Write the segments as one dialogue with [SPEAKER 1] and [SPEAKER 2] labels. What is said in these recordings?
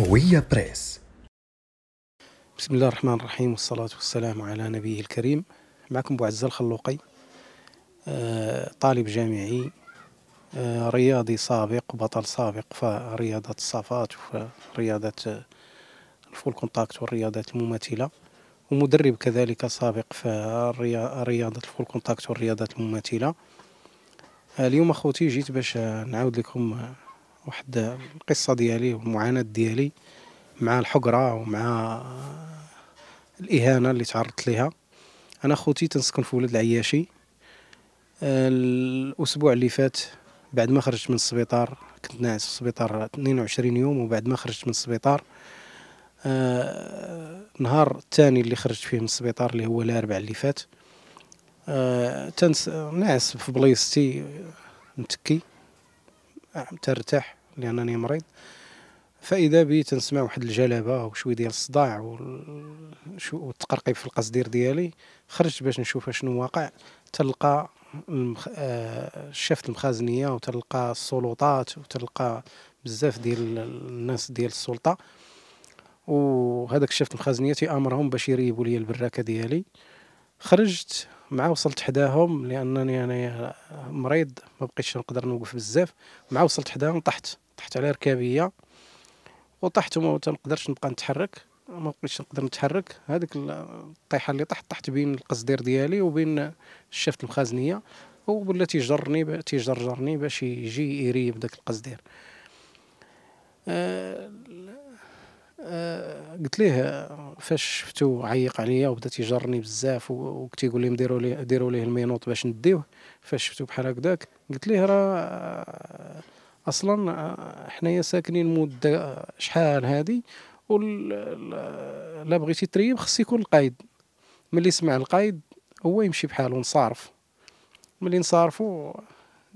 [SPEAKER 1] هوية بريس بسم الله الرحمن الرحيم والصلاة والسلام على نبيه الكريم معكم أبو عزة الخلوقي آه، طالب جامعي آه، رياضي سابق بطل سابق في رياضة الصافات وفي رياضة آه، الفول كونتاكت والرياضات المماثلة ومدرب كذلك سابق في رياضة الفول كونتاكت والرياضات المماثلة اليوم أخوتي جيت باش نعاود لكم واحد القصه ديالي والمعاناه ديالي مع الحقره ومع الاهانه اللي تعرضت ليها انا خوتي تنسكن في ولاد العياشي الاسبوع اللي فات بعد ما خرجت من السبيطار كنت ناعس في السبيطار 22 يوم وبعد ما خرجت من السبيطار آه الثاني اللي خرجت فيه من السبيطار اللي هو الاربع اللي فات آه تنس ناعس في بلايصتي متكي نعم، ترتاح لانني مريض فاذا بي تنسمع واحد الجلبه وشويه ديال الصداع والتقرقيب في القصدير ديالي خرجت باش نشوف شنو واقع تلقى المخ... آه... شفت المخازنيه وتلقى السلطات وتلقى بزاف ديال الناس ديال السلطه وهذاك شفت المخازنيه تيامرهم باش يريبوا لي البراكه ديالي خرجت مع وصلت حداهم لانني انا يعني مريض ما بقيتش نقدر نوقف بزاف مع وصلت حداهم طحت طحت على ركابيه وطحت وما تنقدرش نبقى نتحرك ما بقيتش نقدر نتحرك هذيك الطيحه اللي طحت طحت بين القصدير ديالي وبين الشفت الخزنيه ولا تيجرني تيجرجرني باش يجي يريب داك القصدير أه أه قلت ليه فاش شفتو عيق عليا وبدا تيجرني بزاف وكنت يقول لهم ديروا ليه ديروا ليه المينوط باش نديوه فاش شفتو بحال هكذاك قلت ليه راه آه، اصلا آه، حنايا ساكنين مده آه، شحال هادي ولا بغيتي تريب خص يكون القايد ملي سمع القايد هو يمشي بحاله نصارف ملي نصارفو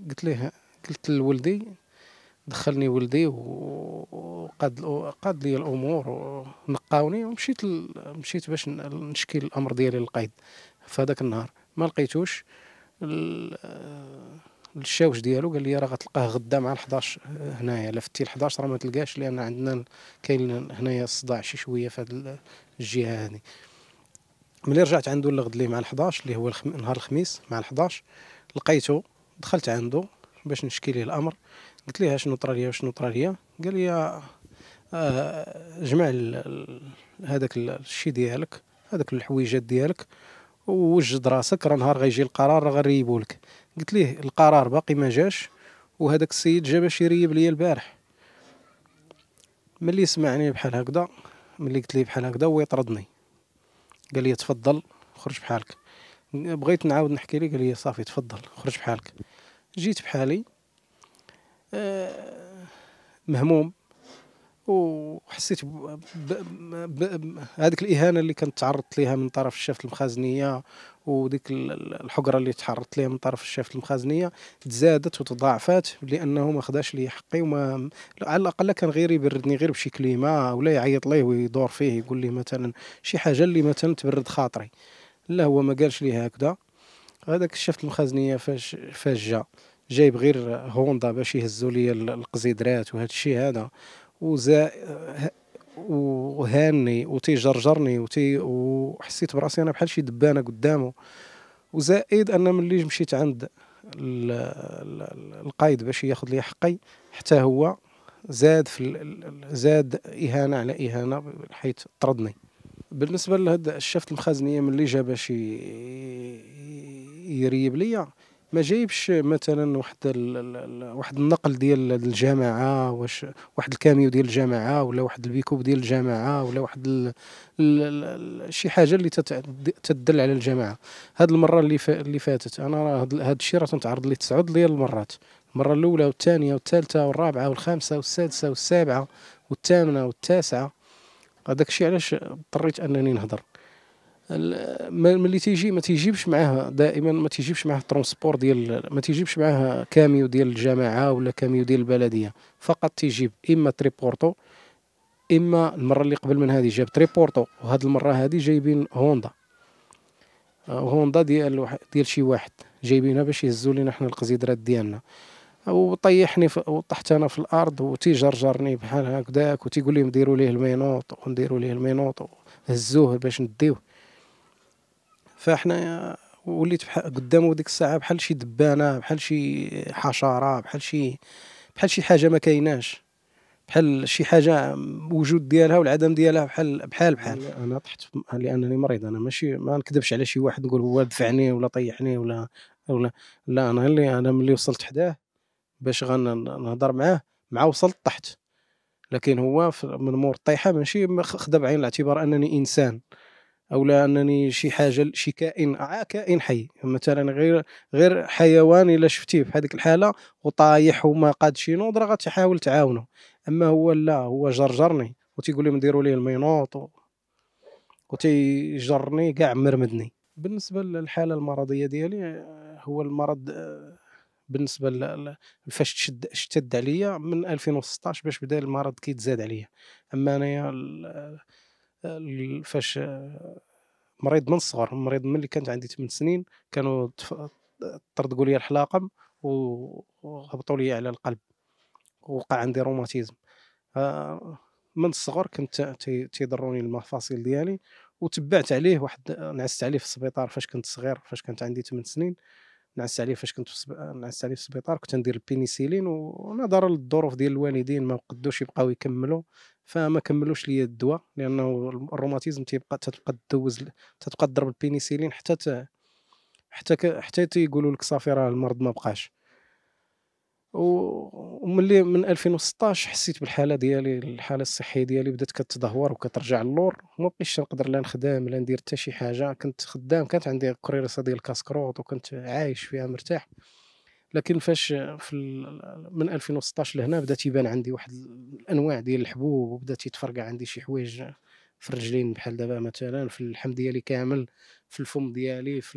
[SPEAKER 1] قلت ليه قلت لولدي دخلني ولدي وقاد قاد لي الامور ونقاوني ومشيت ال... مشيت باش نشكي الامر ديالي للقيد في هذاك النهار ما لقيتوش الشاوش ديالو قال لي راه غتلقاه غدا مع ال11 هنايا لفتي ال11 راه ما تلقاش لان عندنا كاين هنايا الصداع شي شويه في هذه الجهه هذه ملي رجعت عنده الغد لي مع ال11 اللي هو الخم... نهار الخميس مع ال11 لقيته دخلت عنده باش نشكي ليه الامر قلت ليها شنو طرا ليا وشنو طرا ليا قال لي آه، جمع هذاك الشيء ديالك هذاك الحويجات ديالك ووجد راسك راه نهار غيجي القرار راه غنريبو لك قلت ليه القرار باقي ما جاش وهذاك السيد جا باش يريب ليا البارح ملي سمعني بحال هكذا ملي قلت ليه بحال هكذا هو يطردني قال لي تفضل خرج بحالك بغيت نعاود نحكي ليه قال لي صافي تفضل خرج بحالك جيت بحالي آه، مهموم وحسيت بهذيك الاهانه اللي كانت تعرضت ليها من طرف الشافت المخازنيه وديك الحقره اللي تعرضت ليها من طرف الشافت المخازنيه تزادت وتضاعفات لانه ما خداش لي حقي وما على الاقل كان غير يبردني غير بشي كلمه ولا يعيط ليه ويدور فيه يقول لي مثلا شي حاجه اللي مثلا تبرد خاطري لا هو ما قالش لي هكذا هذاك الشافت المخازنيه فاش فاش جا جايب غير هوندا باش يهزوا لي القزيدرات وهذا الشيء هذا وزا وهاني وتيجرجرني وتي وحسيت براسي انا بحال شي دبانه قدامه وزائد ان ملي مشيت عند القايد باش ياخذ لي حقي حتى هو زاد في زاد اهانه على اهانه حيث طردني بالنسبه لهاد الشفت المخازنيه ملي جا باش يريب ليا ما جايبش مثلا واحد واحد النقل ديال الجامعه واش واحد الكاميو ديال الجامعه ولا واحد البيكوب ديال الجامعه ولا واحد ال شي حاجه اللي تدل على الجامعه هاد المره اللي اللي فاتت انا راه هاد الشيء راه تنتعرض ليه تسعود ديال المرات المره الاولى والثانيه والثالثه والرابعه والخامسه والسادسه والسابعه والثامنه والتاسعه هذاك الشيء علاش اضطريت انني نهضر ملي تيجي ما تيجيبش معاه دائما ما تيجيبش معاه ترونسبور ديال ما تيجيبش معاه كاميو ديال الجماعه ولا كاميو ديال البلديه فقط تيجيب اما تريبورتو اما المره اللي قبل من هذه جاب تريبورتو وهاد المره هذه جايبين هوندا آه، هوندا ديال ديال شي واحد جايبينها باش يهزوا لينا حنا القزيدرات ديالنا وطيحني وطحت انا في الارض وتيجرجرني بحال هكذاك وتيقول لهم ديروا ليه المينوط ونديروا ليه المينوط هزوه باش نديوه فاحنا وليت قدامه ديك الساعه بحال شي دبانه بحال شي حشره بحال شي بحال شي حاجه ما كايناش بحال شي حاجه وجود ديالها والعدم ديالها بحال بحال بحال انا طحت لانني مريض انا ماشي ما نكذبش على شي واحد نقول هو دفعني ولا طيحني ولا ولا لا انا اللي انا ملي وصلت حداه باش غنهضر معاه مع وصلت طحت لكن هو من مور الطيحه ماشي خدا بعين الاعتبار انني انسان او لا انني شي حاجه شي كائن آه، كائن حي مثلا غير غير حيوان الا شفتيه في هذيك الحاله وطايح وما قادش ينوض راه غتحاول تعاونه اما هو لا هو جرجرني وتيقول لي نديروا ليه المينوط و... وتيجرني كاع مرمدني بالنسبه للحاله المرضيه ديالي آه، هو المرض آه، بالنسبه فاش تشد اشتد عليا من 2016 باش بدا المرض كيتزاد عليا اما انايا فاش مريض من الصغر مريض من اللي كانت عندي 8 سنين كانوا طردقوا لي الحلاقم وهبطوا لي على القلب وقع عندي روماتيزم آه، من الصغر كنت تيضروني المفاصل ديالي وتبعت عليه واحد نعست عليه في السبيطار فاش كنت صغير فاش كانت عندي 8 سنين نعس عليه فاش كنت نعس عليه في السبيطار كنت ندير البينيسيلين ونظرا للظروف ديال الوالدين ما قدوش يبقاو يكملوا فما كملوش ليا الدواء لانه الروماتيزم تيبقى تتبقى تدوز تتبقى تضرب البينيسيلين حتى حتى حتى تيقولوا لك صافي راه المرض ما بقاش وملي من 2016 حسيت بالحاله ديالي الحاله الصحيه ديالي بدات كتدهور وكترجع للور ما بقيتش نقدر لا نخدم لا ندير حتى شي حاجه كنت خدام كانت عندي كريرسه ديال الكاسكروت وكنت عايش فيها مرتاح لكن فاش في من 2016 لهنا بدات يبان عندي واحد الانواع ديال الحبوب وبدات يتفرقع عندي شي حوايج في الرجلين بحال دابا مثلا في اللحم ديالي كامل في الفم ديالي في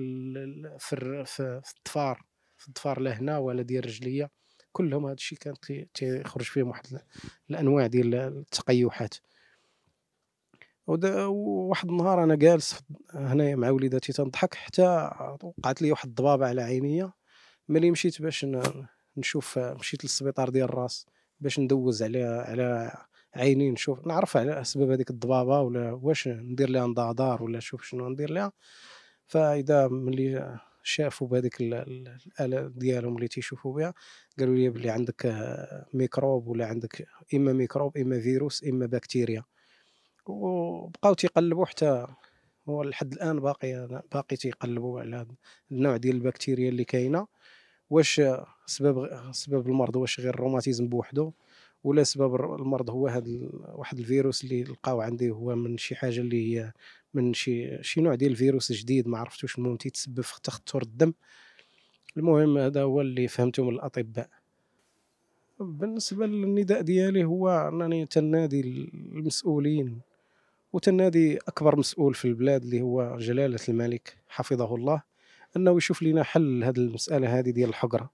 [SPEAKER 1] في, في الضفار في الضفار لا هنا ولا ديال رجليه كلهم هذا الشيء كان تيخرج فيهم واحد الانواع ديال التقيحات واحد النهار انا جالس هنايا مع وليداتي تنضحك حتى وقعت لي واحد الضبابه على عينيا ملي مشيت باش نشوف مشيت للسبيطار ديال الراس باش ندوز على على عيني نشوف نعرف على اسباب هذيك الضبابه ولا واش ندير لها نضادار ولا نشوف شنو ندير لها فاذا ملي شافوا بهذيك الاله ديالهم اللي تيشوفوا بها قالوا لي بلي عندك آه، ميكروب ولا عندك اما ميكروب اما فيروس اما بكتيريا وبقاو تيقلبوا حتى هو لحد الان باقي باقي تيقلبوا على النوع ديال البكتيريا اللي كاينه واش سبب سبب المرض واش غير الروماتيزم بوحدو ولا سبب المرض هو هذا واحد الفيروس اللي لقاو عندي هو من شي حاجه اللي هي من شي شي نوع ديال الفيروس جديد ما عرفتوش المهم تيتسبب في تخثر الدم المهم هذا هو اللي فهمته من الاطباء بالنسبه للنداء ديالي هو انني تنادي المسؤولين وتنادي اكبر مسؤول في البلاد اللي هو جلاله الملك حفظه الله انه يشوف لنا حل لهذه المساله هذه ديال الحقره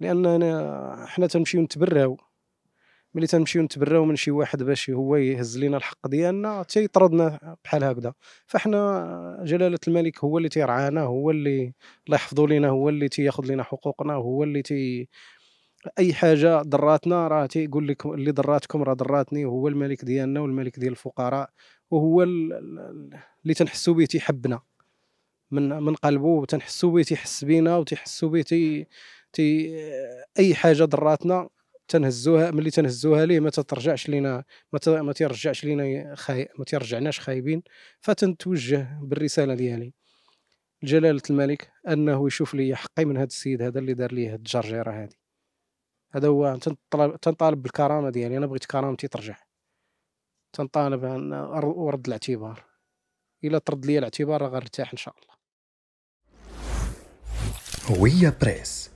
[SPEAKER 1] لاننا حنا تنمشيو نتبراو ملي تنمشيو نتبراو من شي واحد باش هو يهز لينا الحق ديالنا تيطردنا بحال هكذا فاحنا جلاله الملك هو اللي تيرعانا هو اللي الله يحفظو لينا هو اللي تياخذ لينا حقوقنا هو اللي تي اي حاجه ضراتنا راه تيقول لك اللي ضراتكم راه ضراتني هو الملك ديالنا والملك ديال الفقراء وهو اللي تنحسو به تيحبنا من من قلبه وتنحسو به تيحس بينا وتيحسو به تي, تي اي حاجه ضراتنا تنهزوها ملي تنهزوها ليه ما تترجعش لينا ما, ما تيرجعش لينا خاي ما تيرجعناش خايبين فتنتوجه بالرساله ديالي جلالة الملك انه يشوف لي حقي من هذا السيد هذا اللي دار ليه هاد الجرجيره هذه هذا هو تنطالب بالكرامه ديالي انا بغيت كرامتي ترجع تنطالب ان ارد الاعتبار الا ترد لي الاعتبار غنرتاح ان شاء الله هويه بريس